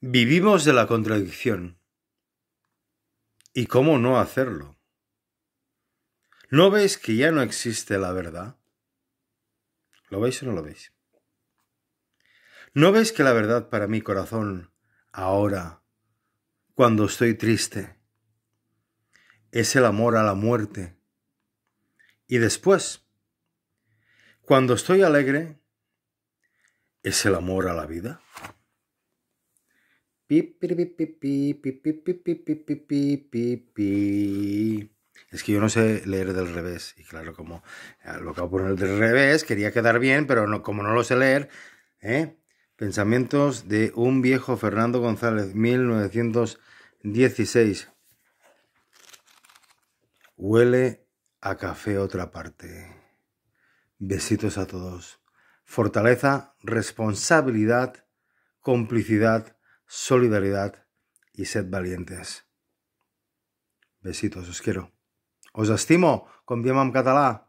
Vivimos de la contradicción. ¿Y cómo no hacerlo? ¿No veis que ya no existe la verdad? ¿Lo veis o no lo veis? ¿No veis que la verdad para mi corazón, ahora, cuando estoy triste, es el amor a la muerte? Y después, cuando estoy alegre, es el amor a la vida. Es que yo no sé leer del revés. Y claro, como lo acabo de poner del revés, quería quedar bien, pero como no lo sé leer, Pensamientos de un viejo Fernando González, 1916. Huele a café otra parte. Besitos a todos. Fortaleza, responsabilidad, complicidad solidaridad y sed valientes. Besitos, os quiero. Os estimo, con diem en català.